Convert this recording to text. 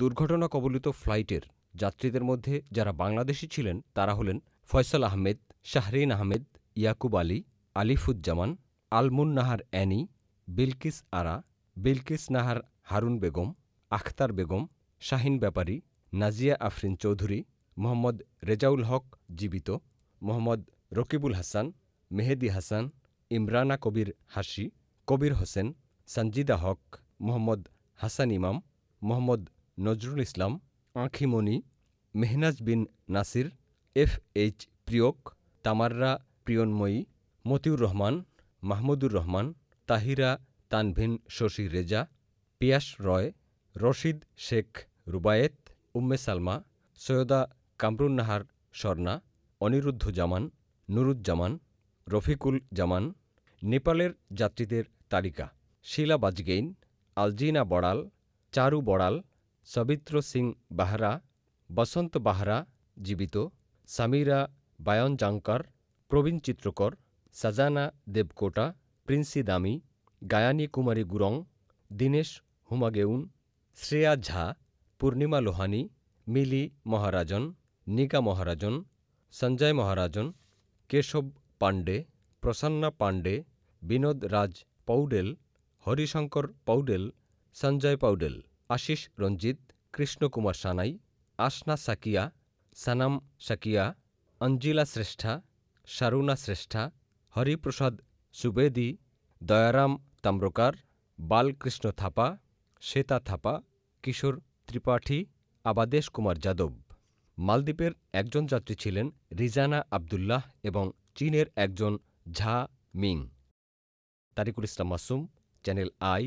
দুর্ঘটনা কবলিত ফ্লাইটের যাত্রীদের মধ্যে যারা বাংলাদেশি ছিলেন তারা হলেন ফয়সাল আহমেদ শাহরিন আহমেদ ইয়াকুব আলী আলিফুজ্জামান আলমুন নাহার অ্যানি বিলকিস আরা বিলকিস নাহার হারুন বেগম আখতার বেগম শাহিন ব্যাপারী নাজিয়া আফরিন চৌধুরী মোহাম্মদ রেজাউল হক জীবিত মোহাম্মদ রকিবুল হাসান মেহেদি হাসান ইমরানা কবির হাসি কবির হোসেন সঞ্জিদা হক মোহাম্মদ হাসান ইমাম মোহাম্মদ নজরুল ইসলাম আঁখিমণি মেহনাজ বিন নাসির এফ এইচ প্রিয়ক তামাররা প্রিয়ন্ময়ী মতিউর রহমান মাহমুদুর রহমান তাহিরা তানভিন শশী রেজা পিয়াস রয় রশিদ শেখ রুবায়েত উম্মে সালমা সৈয়দা কামরুন্নাহার স্বর্ণা অনিরুদ্ধ জামান নুরুজ্জামান রফিকুল জামান নেপালের যাত্রীদের তালিকা শিলা বাজগেইন আলজিনা বড়াল চারু বড়াল সবিত্র সিং বাহরা বসন্ত বাহরা জীবিত সামিরা বায়নজাঙ্কার প্রবীণ চিত্রকর সাজানা দেবকোটা প্রিন্সি দামি গায়ানী কুমারী গুরং দীনেশ হুমাগেউন শ্রেয়া ঝা পূর্ণিমা লোহানি মিলি মহারাজন নিকা মহারাজন সঞ্জয় মহারাজন কেশব পাণ্ডে প্রসন্না পাণ্ডে বিনোদ রাজ পৌডেল হরিশঙ্কর পৌডেল সঞ্জয় পৌডেল আশিস রঞ্জিত কৃষ্ণকুমার সানাই আশনা সাকিয়া সানাম সাকিয়া অঞ্জিলা শ্রেষ্ঠা সারুনা শ্রেষ্ঠা হরিপ্রসাদ সুবেদী দয়ারাম তাম্রকার বালকৃষ্ণ থাপা শ্বেতা থাপা কিশোর ত্রিপাঠী আবাদেশ কুমার যাদব মালদ্বীপের একজন যাত্রী ছিলেন রিজানা আবদুল্লাহ এবং চীনের একজন Zha Ming Tariqul Islam Masum channel I